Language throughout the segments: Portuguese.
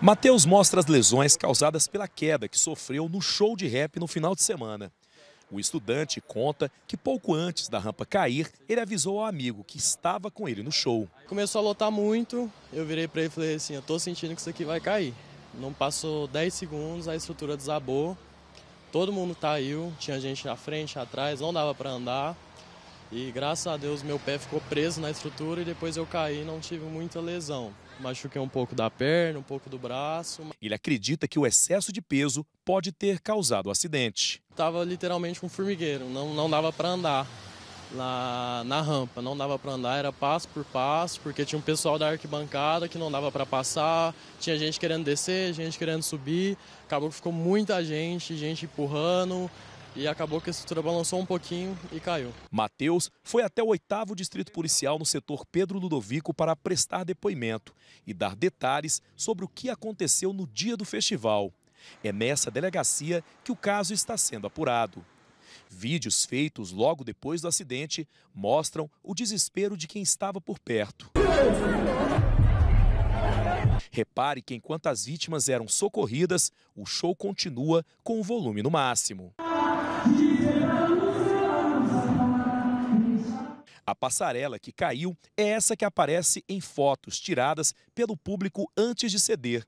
Matheus mostra as lesões causadas pela queda que sofreu no show de rap no final de semana. O estudante conta que pouco antes da rampa cair, ele avisou ao amigo que estava com ele no show. Começou a lotar muito, eu virei para ele e falei assim, eu estou sentindo que isso aqui vai cair. Não passou 10 segundos, a estrutura desabou, todo mundo caiu, tinha gente na frente, atrás, não dava para andar. E graças a Deus meu pé ficou preso na estrutura e depois eu caí e não tive muita lesão. Machuquei um pouco da perna, um pouco do braço. Ele acredita que o excesso de peso pode ter causado o acidente. Tava literalmente um formigueiro, não, não dava para andar na, na rampa, não dava para andar, era passo por passo, porque tinha um pessoal da arquibancada que não dava para passar, tinha gente querendo descer, gente querendo subir, acabou que ficou muita gente, gente empurrando, e acabou que a estrutura balançou um pouquinho e caiu. Matheus foi até o oitavo distrito policial no setor Pedro Ludovico para prestar depoimento e dar detalhes sobre o que aconteceu no dia do festival. É nessa delegacia que o caso está sendo apurado. Vídeos feitos logo depois do acidente mostram o desespero de quem estava por perto. Repare que enquanto as vítimas eram socorridas, o show continua com o volume no máximo. A passarela que caiu é essa que aparece em fotos tiradas pelo público antes de ceder.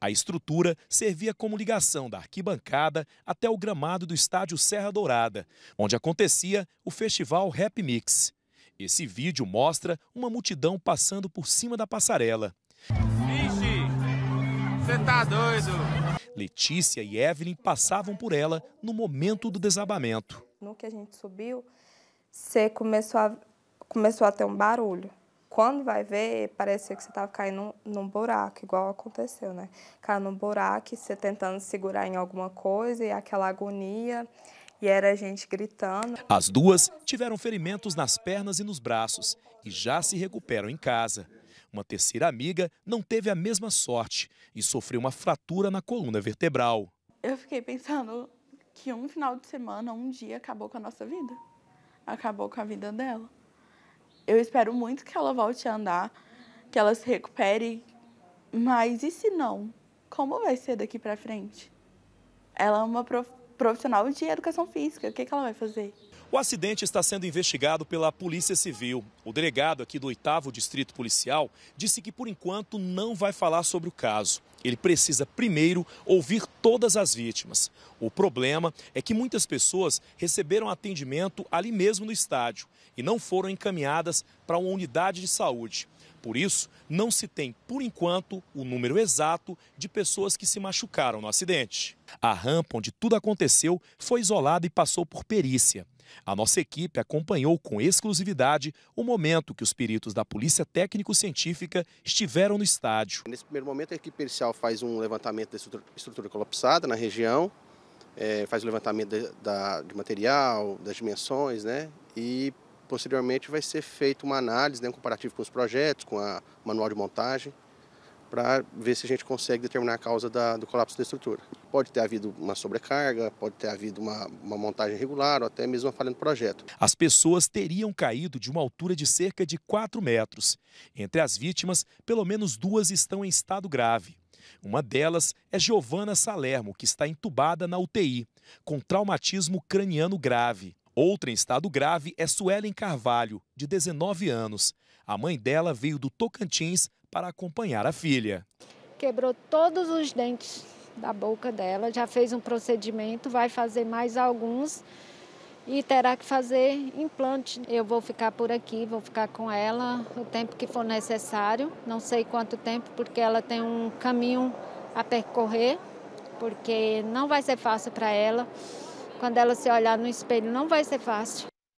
A estrutura servia como ligação da arquibancada até o gramado do estádio Serra Dourada, onde acontecia o festival Rap Mix. Esse vídeo mostra uma multidão passando por cima da passarela. Vixe, você tá doido? Letícia e Evelyn passavam por ela no momento do desabamento. No que a gente subiu, você começou a, começou a ter um barulho. Quando vai ver, parecia que você estava caindo num buraco, igual aconteceu, né? Caindo num buraco, você tentando segurar em alguma coisa e aquela agonia e era a gente gritando. As duas tiveram ferimentos nas pernas e nos braços e já se recuperam em casa. Uma terceira amiga não teve a mesma sorte e sofreu uma fratura na coluna vertebral. Eu fiquei pensando que um final de semana, um dia, acabou com a nossa vida. Acabou com a vida dela. Eu espero muito que ela volte a andar, que ela se recupere. Mas e se não? Como vai ser daqui para frente? Ela é uma prof profissional de educação física. O que, que ela vai fazer? O acidente está sendo investigado pela Polícia Civil. O delegado aqui do 8 Distrito Policial disse que, por enquanto, não vai falar sobre o caso. Ele precisa primeiro ouvir todas as vítimas. O problema é que muitas pessoas receberam atendimento ali mesmo no estádio e não foram encaminhadas para uma unidade de saúde. Por isso, não se tem, por enquanto, o número exato de pessoas que se machucaram no acidente. A rampa onde tudo aconteceu foi isolada e passou por perícia. A nossa equipe acompanhou com exclusividade o momento que os peritos da Polícia Técnico-Científica estiveram no estádio. Nesse primeiro momento, a equipe pericial faz um levantamento da estrutura, colapsada na região, é, faz o levantamento de, da, de material, das dimensões, né? E Posteriormente vai ser feita uma análise, né, um comparativo com os projetos, com a manual de montagem, para ver se a gente consegue determinar a causa da, do colapso da estrutura. Pode ter havido uma sobrecarga, pode ter havido uma, uma montagem irregular ou até mesmo uma falha no projeto. As pessoas teriam caído de uma altura de cerca de 4 metros. Entre as vítimas, pelo menos duas estão em estado grave. Uma delas é Giovana Salermo, que está entubada na UTI, com traumatismo craniano grave. Outra em estado grave é Suelen Carvalho, de 19 anos. A mãe dela veio do Tocantins para acompanhar a filha. Quebrou todos os dentes da boca dela, já fez um procedimento, vai fazer mais alguns e terá que fazer implante. Eu vou ficar por aqui, vou ficar com ela o tempo que for necessário, não sei quanto tempo, porque ela tem um caminho a percorrer, porque não vai ser fácil para ela quando ela se olhar no espelho, não vai ser fácil.